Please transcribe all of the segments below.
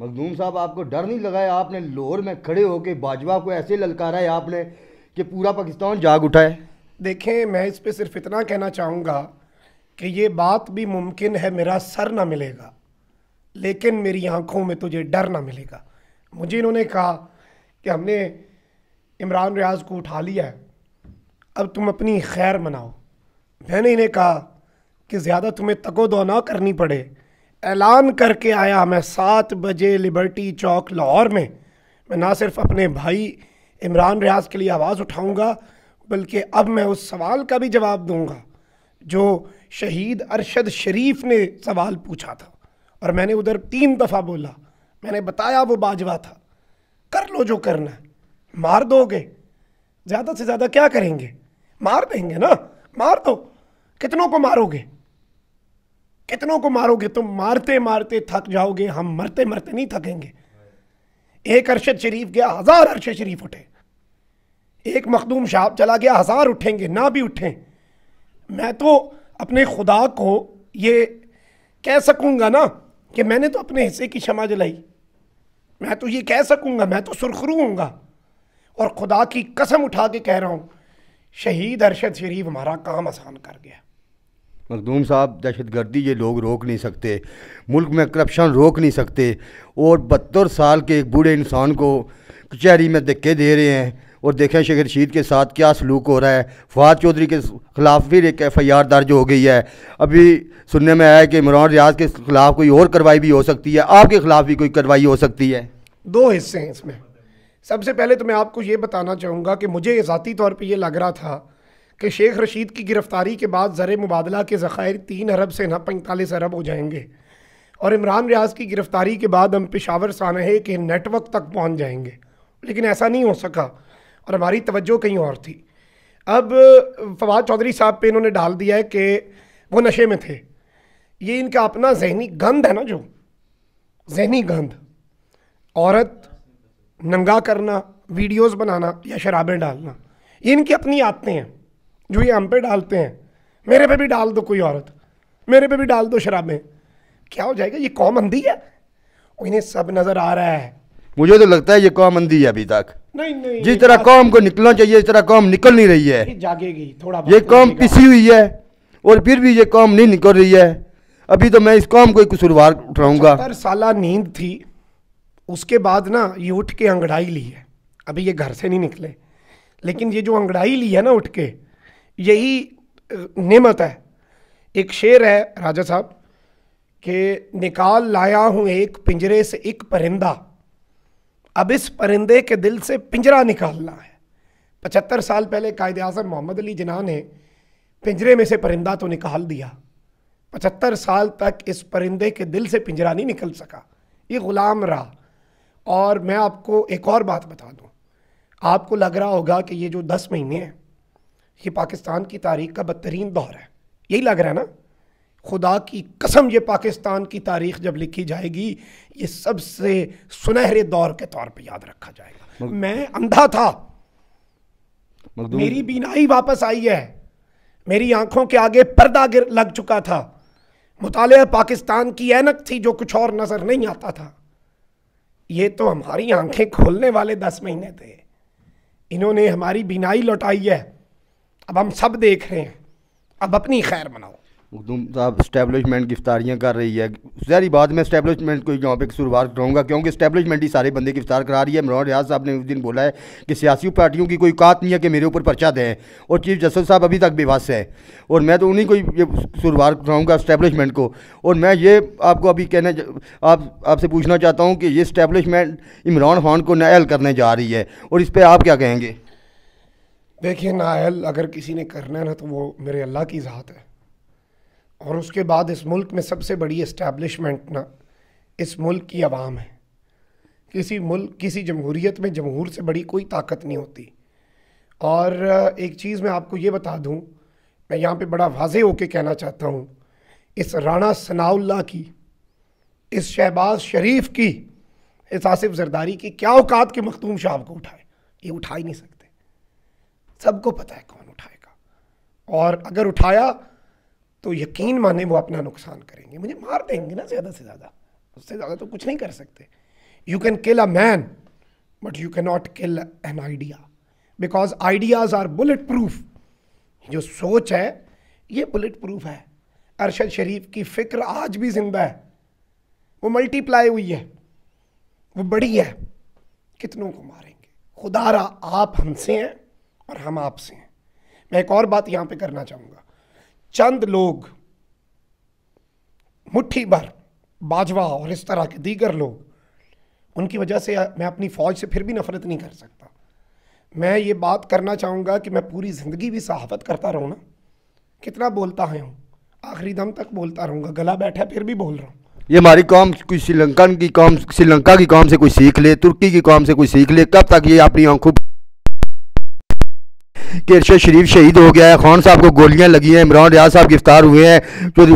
मखदूम साहब आपको डर नहीं लगाया आपने लाहौर में खड़े होकर बाजवा को ऐसे ललकारा है आपने कि पूरा पाकिस्तान जाग उठा है देखें मैं इस पर सिर्फ इतना कहना चाहूँगा कि ये बात भी मुमकिन है मेरा सर ना मिलेगा लेकिन मेरी आँखों में तुझे डर ना मिलेगा मुझे इन्होंने कहा कि हमने इमरान रियाज को उठा लिया है अब तुम अपनी खैर मनाओ मैंने इन्हें कहा कि ज़्यादा तुम्हें तको दो ना करनी पड़े ऐलान करके आया मैं सात बजे लिबर्टी चौक लाहौर में मैं ना सिर्फ अपने भाई इमरान रियाज के लिए आवाज़ उठाऊंगा बल्कि अब मैं उस सवाल का भी जवाब दूंगा जो शहीद अरशद शरीफ ने सवाल पूछा था और मैंने उधर तीन दफ़ा बोला मैंने बताया वो बाजवा था कर लो जो करना है मार दोगे ज़्यादा से ज़्यादा क्या करेंगे मार देंगे ना मार दो कितनों को मारोगे कितनों को मारोगे तुम मारते मारते थक जाओगे हम मरते मरते नहीं थकेंगे एक अरशद शरीफ गया हज़ार अरशद शरीफ उठे एक मखदूम शाह चला गया हज़ार उठेंगे ना भी उठें मैं तो अपने खुदा को ये कह सकूँगा ना कि मैंने तो अपने हिस्से की क्षमा जलाई मैं तो ये कह सकूँगा मैं तो सुरखरू हूँ और खुदा की कसम उठा के कह रहा हूँ शहीद अरशद शरीफ हमारा काम आसान कर गया मखदूम साहब दहशत गर्दी ये लोग रोक नहीं सकते मुल्क में करप्शन रोक नहीं सकते और बहत्तर साल के एक बूढ़े इंसान को कचहरी में धक्के दे रहे हैं और देखें शेख रशीद के साथ क्या सलूक हो रहा है फवाद चौधरी के खिलाफ फिर एक एफ आई आर दर्ज हो गई है अभी सुनने में आया कि इमरान रियाज के खिलाफ कोई और कार्रवाई भी हो सकती है आपके खिलाफ भी कोई कार्रवाई हो सकती है दो हिस्से हैं इसमें सबसे पहले तो मैं आपको ये बताना चाहूँगा कि मुझे ज़ाती तौर पर यह लग रहा था कि शेख रशीद की गिरफ़्तारी के बाद ज़र मुबादला के ज़ख़ायर तीन अरब से ना पैंतालीस अरब हो जाएंगे और इमरान रियाज की गिरफ़्तारी के बाद हम पेशावर सानहे के नेटवर्क तक पहुँच जाएंगे लेकिन ऐसा नहीं हो सका और हमारी तवज्जो कहीं और थी अब फवाद चौधरी साहब पे इन्होंने डाल दिया है कि वो नशे में थे ये इनका अपना जहनी गंद है ना जो जहनी गंद औरत नंगा करना वीडियोस बनाना या शराबें डालना ये इनकी अपनी आदतें हैं जो ये हम पे डालते हैं मेरे पे भी डाल दो कोई औरत मेरे पे भी डाल दो शराबें क्या हो जाएगा ये कौम अंधी है इन्हें सब नज़र आ रहा है मुझे तो लगता है ये कौम अंधी है अभी तक नहीं नहीं जिस तरह कौम को निकलना चाहिए इस तरह कौम निकल नहीं रही है जागेगी थोड़ा ये तो कौम पिसी हुई है और फिर भी ये कौम नहीं निकल रही है अभी तो मैं इस कौम को कसूरवार उठाऊंगा साल नींद थी उसके बाद ना ये उठ के अंगड़ाई ली है अभी ये घर से नहीं निकले लेकिन ये जो अंगड़ाई ली है ना उठ के यही नेमत है एक शेर है राजा साहब कि निकाल लाया हूँ एक पिंजरे से एक परिंदा अब इस परिंदे के दिल से पिंजरा निकालना है पचहत्तर साल पहले कायद अजम मोहम्मद अली जिना ने पिंजरे में से परिंदा तो निकाल दिया पचहत्तर साल तक इस परिंदे के दिल से पिंजरा नहीं निकल सका ये ग़ुलाम रहा और मैं आपको एक और बात बता दूँ आपको लग रहा होगा कि ये जो दस महीने हैं ये पाकिस्तान की तारीख का बदतरीन दौर है यही लग रहा है ना खुदा की कसम ये पाकिस्तान की तारीख जब लिखी जाएगी ये सबसे सुनहरे दौर के तौर पे याद रखा जाएगा मैं अंधा था मेरी बीनाई वापस आई है मेरी आंखों के आगे पर्दा गिर लग चुका था मुताल पाकिस्तान की एनक थी जो कुछ और नज़र नहीं आता था ये तो हमारी आंखें खोलने वाले दस महीने थे इन्होंने हमारी बीनाई लौटाई है अब हम सब देख रहे हैं अब अपनी खैर मनाओ मखदूम साहब स्टैब्लिशमेंट गिरफ्तारियाँ कर रही है जहरी बात में स्टैब्लिशमेंट को यहाँ पर शुरुआत करूँगा क्योंकि स्टैब्लिशमेंट ही सारे बंदे गिरफ्तार करा रही है इमरान रियाज साहब ने उस दिन बोला है कि सियासी पार्टियों की कोई कात नहीं है कि मेरे ऊपर पर्चा दें और चीफ जस्टिस साहब अभी तक बेवस है और मैं तो उन्हीं को ये शुरुआत कराऊँगा स्टैब्लिशमेंट को और मैं ये आपको अभी कहना आप आपसे पूछना चाहता हूँ कि ये स्टैब्लिशमेंट इमरान खान को नायल करने जा रही है और इस पर आप क्या कहेंगे देखिए नायल अगर किसी ने करना है ना तो वो मेरे अल्लाह की ज़ात है और उसके बाद इस मुल्क में सबसे बड़ी इस्टेबलिशमेंट ना इस मुल्क की आवाम है किसी मुल्क किसी जमहूरीत में जमहूर से बड़ी कोई ताकत नहीं होती और एक चीज़ मैं आपको ये बता दूँ मैं यहाँ पे बड़ा वाजे होके कहना चाहता हूँ इस राणा सनाउल्ला की इस शहबाज शरीफ की इस आसिफ जरदारी की क्या औकात के मखदूम शाह को उठाए ये उठा ही नहीं सकते सबको पता है कौन उठाएगा और अगर उठाया तो यकीन माने वो अपना नुकसान करेंगे मुझे मार देंगे ना ज़्यादा से ज़्यादा उससे ज़्यादा तो कुछ नहीं कर सकते you can kill a man but you can not kill an idea because ideas are bullet proof जो सोच है ये बुलेट प्रूफ है अरशद शरीफ की फ़िक्र आज भी ज़िंदा है वो मल्टीप्लाई हुई है वो बड़ी है कितनों को मारेंगे खुदारा आप हमसे हैं और हम आपसे हैं मैं एक और बात यहाँ पे करना चाहूँगा चंद लोग मुट्ठी भर बाजवा और इस तरह के दीगर लोग उनकी वजह से मैं अपनी फ़ौज से फिर भी नफ़रत नहीं कर सकता मैं ये बात करना चाहूँगा कि मैं पूरी ज़िंदगी भी सहाफत करता रहूँ ना कितना बोलता है हूँ आखिरी दम तक बोलता रहूँगा गला बैठा फिर भी बोल रहा हूँ ये हमारी कौम कोई श्रीलंकन की कौम श्रीलंका की कौम से कोई सीख ले तुर्की की कौम से कोई सीख ले कब तक ये अपनी आंखों कि इर्शद शरीफ शहीद हो गया है खान साहब को गोलियां लगी हैं इमरान रियाज साहब गिरफ्तार हुए हैं जो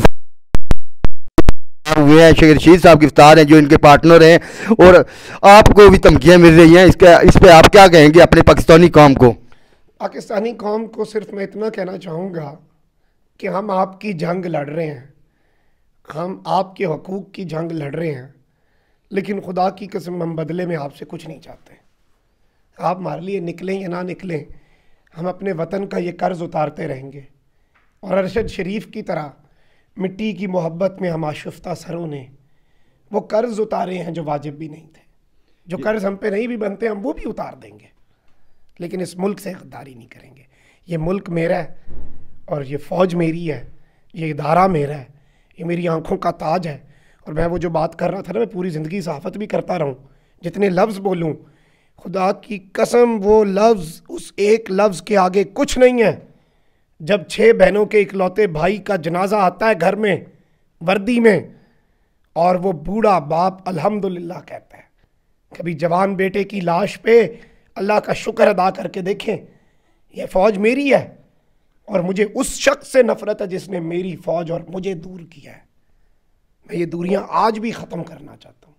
हुए हैं शेख रशीद साहब गिरफ्तार हैं जो इनके पार्टनर हैं और आपको भी धमकियाँ मिल रही हैं इसका इस पर आप क्या कहेंगे अपने पाकिस्तानी कौम को पाकिस्तानी कौम को सिर्फ मैं इतना कहना चाहूँगा कि हम आपकी जंग लड़ रहे हैं हम आपके हकूक़ की जंग लड़ रहे हैं लेकिन खुदा की कसम हम बदले में आपसे कुछ नहीं चाहते आप मार लिए निकलें या ना निकलें हम अपने वतन का ये कर्ज़ उतारते रहेंगे और अरशद शरीफ की तरह मिट्टी की मोहब्बत में हम आशुफ्ता सरों ने वो कर्ज़ उतारे हैं जो वाजिब भी नहीं थे जो कर्ज़ हम पे नहीं भी बनते हम वो भी उतार देंगे लेकिन इस मुल्क से गद्दारी नहीं करेंगे ये मुल्क मेरा है और ये फ़ौज मेरी है ये इदारा मेरा है ये मेरी आँखों का ताज है और मैं वो जो बात कर रहा था ना मैं पूरी ज़िंदगी सहाफ़त भी करता रहूँ जितने लफ्ज़ बोलूँ खुदा की कसम वो लफ्ज़ उस एक लफ्ज़ के आगे कुछ नहीं है जब छः बहनों के इकलौते भाई का जनाजा आता है घर में वर्दी में और वो बूढ़ा बाप अल्हम्दुलिल्लाह कहता है कभी जवान बेटे की लाश पे अल्लाह का शुक्र अदा करके देखें यह फ़ौज मेरी है और मुझे उस शख्स से नफ़रत है जिसने मेरी फ़ौज और मुझे दूर किया है मैं ये दूरियां आज भी ख़त्म करना चाहता हूँ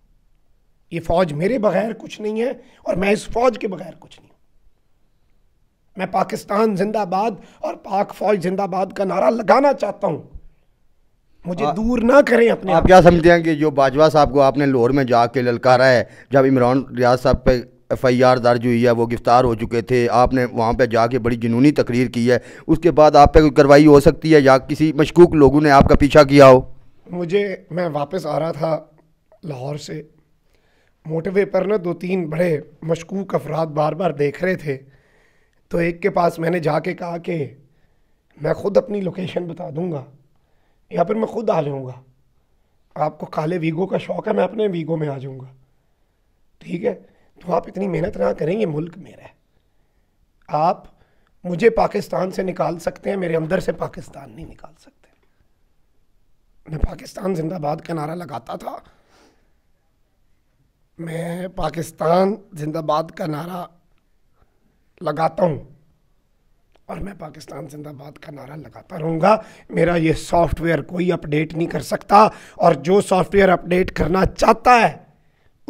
ये फौज मेरे बगैर कुछ नहीं है और मैं इस फौज के बगैर कुछ नहीं मैं पाकिस्तान जिंदाबाद और पाक फौज जिंदाबाद का नारा लगाना चाहता हूँ मुझे आ, दूर ना करें अपने आप क्या समझते हैं कि जो बाजवा साहब को आपने लाहौर में जाके ललकारा है जब इमरान रियाज साहब पे एफ आई आर दर्ज हुई है वो गिरफ्तार हो चुके थे आपने वहाँ पे जाके बड़ी जुनूनी तकरीर की है उसके बाद आप पे कोई कार्रवाई हो सकती है या किसी मशकूक लोगों ने आपका पीछा किया हो मुझे मैं वापस आ रहा था लाहौर से मोटे पर ना दो तीन बड़े मशकूक अफराद बार बार देख रहे थे तो एक के पास मैंने जाके कहा कि मैं ख़ुद अपनी लोकेशन बता दूंगा या फिर मैं ख़ुद आ जाऊंगा आपको काले वीगो का शौक़ है मैं अपने वीगो में आ जाऊंगा ठीक है तो आप इतनी मेहनत ना करें ये मुल्क मेरा है आप मुझे पाकिस्तान से निकाल सकते हैं मेरे अंदर से पाकिस्तान नहीं निकाल सकते मैं पाकिस्तान जिंदाबाद का नारा लगाता था मैं पाकिस्तान जिंदाबाद का नारा लगाता हूँ और मैं पाकिस्तान जिंदाबाद का नारा लगाता रहूँगा मेरा ये सॉफ्टवेयर कोई अपडेट नहीं कर सकता और जो सॉफ्टवेयर अपडेट करना चाहता है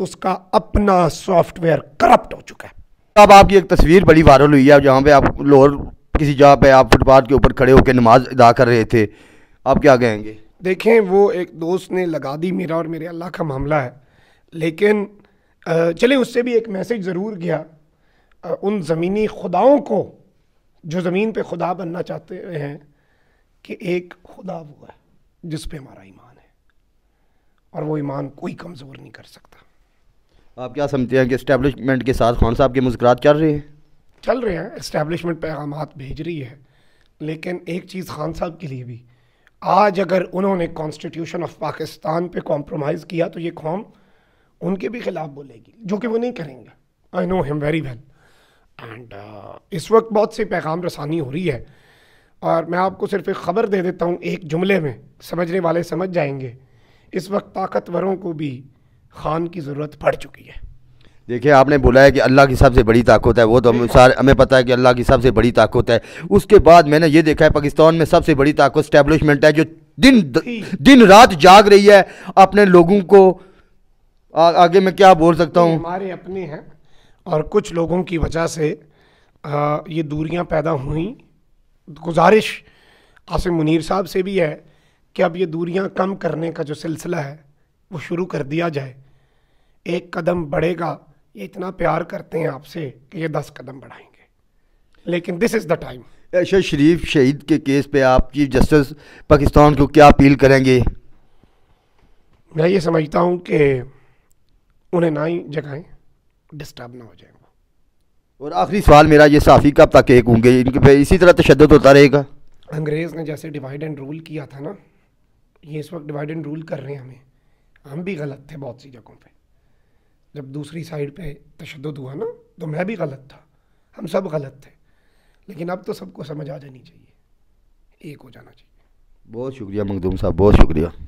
उसका अपना सॉफ्टवेयर करप्ट हो चुका है अब आपकी एक तस्वीर बड़ी वायरल हुई है जहाँ पे आप लोहर किसी जगह पे आप फुटपाथ के ऊपर खड़े होकर नमाज अदा कर रहे थे आप क्या कहेंगे देखें वो एक दोस्त ने लगा दी मेरा और मेरे अल्लाह का मामला है लेकिन चले उससे भी एक मैसेज ज़रूर गया उन ज़मीनी खुदाओं को जो ज़मीन पे खुदा बनना चाहते हैं कि एक खुदा वो है जिस पे हमारा ईमान है और वो ईमान कोई कमज़ोर नहीं कर सकता आप क्या समझते हैं कि इस्टेबलिशमेंट के साथ खान साहब के मुस्करात चल रहे हैं चल रहे हैं इस्टेबलिशमेंट पैगाम भेज रही है लेकिन एक चीज़ खान साहब के लिए भी आज अगर उन्होंने कॉन्स्टिट्यूशन ऑफ पाकिस्तान पे कॉम्प्रोमाइज़ किया तो ये कौम उनके भी खिलाफ बोलेगी जो कि वो नहीं करेंगे I know him very well and इस वक्त बहुत सी पैगाम रसानी हो रही है और मैं आपको सिर्फ एक ख़बर दे देता हूँ एक जुमले में समझने वाले समझ जाएंगे इस वक्त ताकतवरों को भी खान की ज़रूरत पड़ चुकी है देखिए आपने बोला है कि अल्लाह की सबसे बड़ी ताकत है वो तो हम सारे हमें पता है कि अल्लाह की सबसे बड़ी ताकत है उसके बाद मैंने ये देखा है पाकिस्तान में सबसे बड़ी ताकत स्टैब्लिशमेंट है जो दिन दिन रात जाग रही है अपने लोगों को आ, आगे मैं क्या बोल सकता हूँ हमारे अपने हैं और कुछ लोगों की वजह से आ, ये दूरियाँ पैदा हुई गुजारिश आसिम मुनीर साहब से भी है कि अब ये दूरियाँ कम करने का जो सिलसिला है वो शुरू कर दिया जाए एक कदम बढ़ेगा ये इतना प्यार करते हैं आपसे कि ये दस कदम बढ़ाएंगे लेकिन this is the time Arshad Sharif शहीद के केस पे आप चीफ जस्टिस पाकिस्तान को क्या अपील करेंगे मैं ये समझता हूँ कि उन्हें ना ही जगाएं डिस्टर्ब ना हो जाए और आखिरी सवाल मेरा ये साफ़ी कब तक एक होंगे इनके पे इसी तरह तशद होता रहेगा अंग्रेज़ ने जैसे डिवाइड एंड रूल किया था ना ये इस वक्त डिवाइड एंड रूल कर रहे हैं हमें हम भी गलत थे बहुत सी जगहों पे जब दूसरी साइड पे तशद हुआ ना तो मैं भी गलत था हम सब गलत थे लेकिन अब तो सबको समझ आ जानी चाहिए एक हो जाना चाहिए बहुत शुक्रिया मखदूम साहब बहुत शुक्रिया